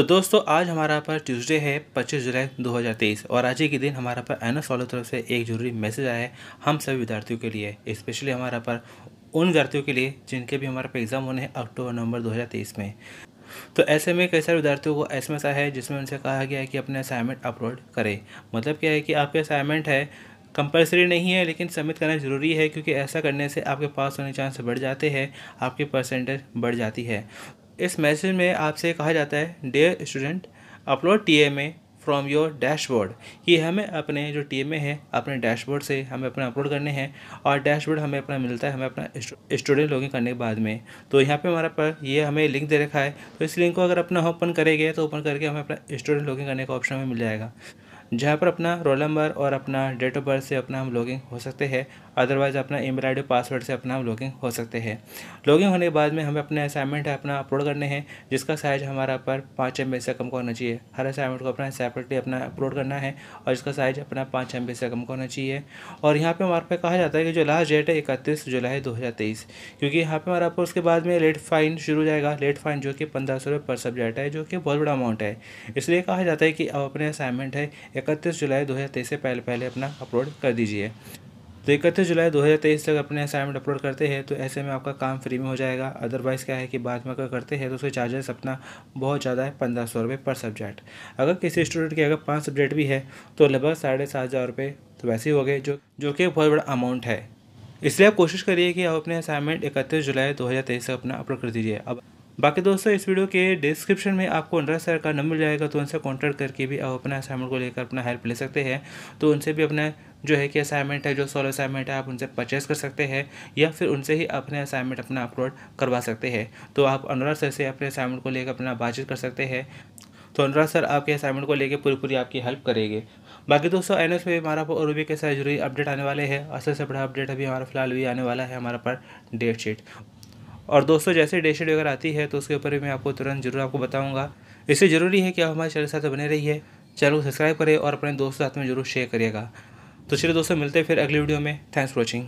तो दोस्तों आज हमारा पर ट्यूसडे है 25 जुलाई 2023 और आज ही के दिन हमारा पर एस वालों तरफ से एक ज़रूरी मैसेज आया है हम सभी विद्यार्थियों के लिए स्पेशली हमारा पर उन विद्यार्थियों के लिए जिनके भी हमारे पर एग्ज़ाम होने हैं अक्टूबर नवंबर 2023 में तो ऐसे में कई सारे विद्यार्थियों को एस एम है जिसमें उनसे कहा गया है कि अपने असाइनमेंट अपलोड करें मतलब क्या है कि आपके असाइनमेंट है कंपलसरी नहीं है लेकिन सबमिट करना ज़रूरी है क्योंकि ऐसा करने से आपके पास होने चांस बढ़ जाते हैं आपकी परसेंटेज बढ़ जाती है इस मैसेज में आपसे कहा जाता है dear student upload T M A from your dashboard कि हमें अपने जो टी एम ए है अपने डैशबोर्ड से हमें अपने अपलोड करने हैं और डैशबोर्ड हमें अपना मिलता है हमें अपना स्टूडेंट लॉगिन करने के बाद में तो यहाँ पे हमारा पर ये हमें लिंक दे रखा है तो इस लिंक को अगर अपना ओपन करेंगे तो ओपन करके हमें अपना स्टूडेंट लॉगिन करने का ऑप्शन हमें मिल जाएगा जहाँ पर अपना रोल नंबर और अपना डेट ऑफ बर्थ से अपना हम लॉगिंग हो सकते हैं अदरवाइज़ अपना ईमेल आई पासवर्ड से अपना हम लॉगिंग हो सकते हैं लॉगिंग होने के बाद में हमें अपने असाइनमेंट अपना अपलोड करने हैं जिसका साइज़ हमारा पर पाँच एम से कम का होना चाहिए हर असाइनमेंट को अपना सेपरेटली अपना अपलोड करना है और जिसका साइज़ अपना पाँच एम से कम का होना चाहिए और यहाँ पर हमारे पे कहा जाता है कि जो लास्ट डेट है इकतीस जुलाई दो क्योंकि यहाँ पर हमारा आपको उसके बाद में लेट फाइन शुरू हो जाएगा लेट फाइन जो कि पंद्रह सौ पर सब्जेक्ट है जो कि बहुत बड़ा अमाउंट है इसलिए कहा जाता है कि अब अपने असाइनमेंट है इकतीस जुलाई दो हज़ार तेईस से पहले पहले अपना अपलोड कर दीजिए तो इकतीस जुलाई तेईस तक अपने असाइनमेंट अपलोड करते हैं तो ऐसे में आपका काम फ्री में हो जाएगा अदरवाइज़ क्या है कि बाद में अगर करते हैं तो उसके चार्जेस अपना बहुत ज़्यादा है पंद्रह सौ रुपये पर सब्जेक्ट अगर किसी स्टूडेंट के अगर पाँच सब्जेक्ट भी है तो लगभग साढ़े सात हज़ार रुपये तो वैसे ही हो गए जो जो कि बहुत बड़ा अमाउंट है इसलिए आप कोशिश करिए कि आप अपने असाइनमेंट इकतीस जुलाई दो हज़ार तेईस तक अपना अपलोड कर दीजिए अब बाकी दोस्तों इस वीडियो के डिस्क्रिप्शन में आपको अनुराग सर का नंबर मिल जाएगा तो उनसे कॉन्टैक्ट करके भी आप अपना असाइनमेंट को लेकर अपना हेल्प ले सकते हैं तो उनसे भी अपना जो है कि असाइनमेंट है जो सॉल्व असाइनमेंट है आप उनसे परचेस कर सकते हैं या फिर उनसे ही अपने असाइनमेंट अपना अपलोड करवा सकते हैं तो आप अनुराग सर से अपने असाइनमेंट को लेकर अपना बातचीत कर सकते हैं तो अनुराग सर आपके असाइनमेंट को लेकर पूरी पूरी आपकी हेल्प करेंगे बाकी दोस्तों एन एस में हमारा और भी कैसे जरूरी अपडेट आने वाले हैं असल से बड़ा अपडेट अभी हमारा फिलहाल भी आने वाला है हमारा पर डेट शीट और दोस्तों जैसे डे शेड वगैरह आती है तो उसके ऊपर भी मैं आपको तुरंत जरूर आपको बताऊँगा इससे ज़रूरी है कि आप हमारे चैनल साथ बने रहिए चैनल को सब्सक्राइब करें और अपने दोस्तों साथ में जरूर शेयर करिएगा तो चलिए दोस्तों मिलते हैं फिर अगली वीडियो में थैंक्स फॉर वॉचिंग